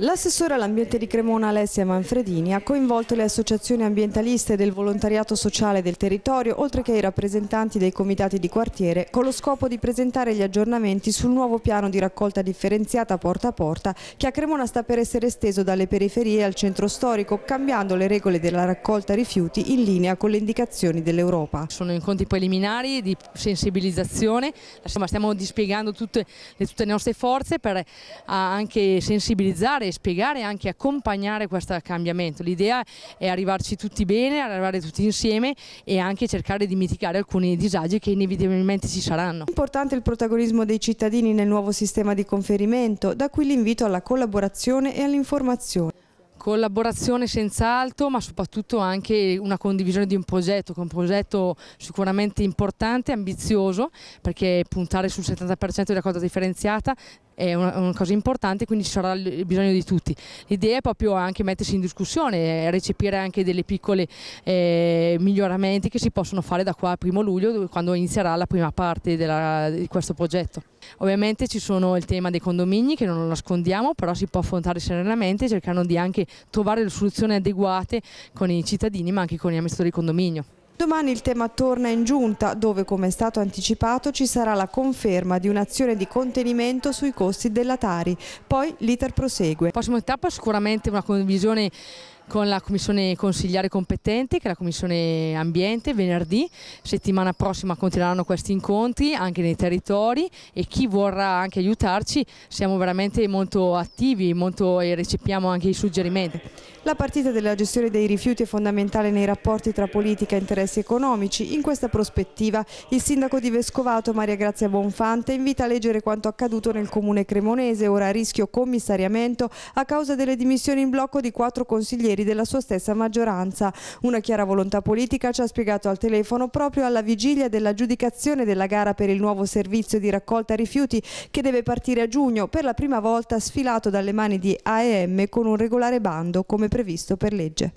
L'assessore all'ambiente di Cremona Alessia Manfredini ha coinvolto le associazioni ambientaliste del volontariato sociale del territorio oltre che i rappresentanti dei comitati di quartiere con lo scopo di presentare gli aggiornamenti sul nuovo piano di raccolta differenziata porta a porta che a Cremona sta per essere esteso dalle periferie al centro storico cambiando le regole della raccolta rifiuti in linea con le indicazioni dell'Europa. Sono incontri preliminari di sensibilizzazione, Insomma, stiamo dispiegando tutte, tutte le nostre forze per eh, anche sensibilizzare e spiegare e anche accompagnare questo cambiamento. L'idea è arrivarci tutti bene, arrivare tutti insieme e anche cercare di mitigare alcuni disagi che inevitabilmente ci saranno. Importante il protagonismo dei cittadini nel nuovo sistema di conferimento, da qui l'invito alla collaborazione e all'informazione collaborazione senz'altro ma soprattutto anche una condivisione di un progetto, che è un progetto sicuramente importante, ambizioso perché puntare sul 70% della cosa differenziata è una, una, cosa importante, quindi ci sarà bisogno di tutti. L'idea è proprio anche mettersi in discussione, e eh, recepire anche delle piccole eh, miglioramenti che si possono fare da qua al primo luglio, quando inizierà la prima parte della, di questo progetto. Ovviamente ci sono il tema dei condomini che non lo nascondiamo, però si può affrontare serenamente cercando di anche trovare le soluzioni adeguate con i cittadini ma anche con gli amministratori di condominio. Domani il tema torna in giunta, dove, come è stato anticipato, ci sarà la conferma di un'azione di contenimento sui costi della Tari. Poi l'iter prosegue. La prossima tappa sicuramente una condivisione con la commissione consigliare competente, che è la commissione ambiente, venerdì, settimana prossima continueranno questi incontri anche nei territori e chi vorrà anche aiutarci siamo veramente molto attivi molto, e recepiamo anche i suggerimenti. La partita della gestione dei rifiuti è fondamentale nei rapporti tra politica e interessi economici. In questa prospettiva il sindaco di Vescovato Maria Grazia Bonfante invita a leggere quanto accaduto nel comune cremonese, ora a rischio commissariamento a causa delle dimissioni in blocco di quattro consiglieri ieri della sua stessa maggioranza. Una chiara volontà politica ci ha spiegato al telefono proprio alla vigilia dell'aggiudicazione della gara per il nuovo servizio di raccolta rifiuti che deve partire a giugno, per la prima volta sfilato dalle mani di AEM con un regolare bando come previsto per legge.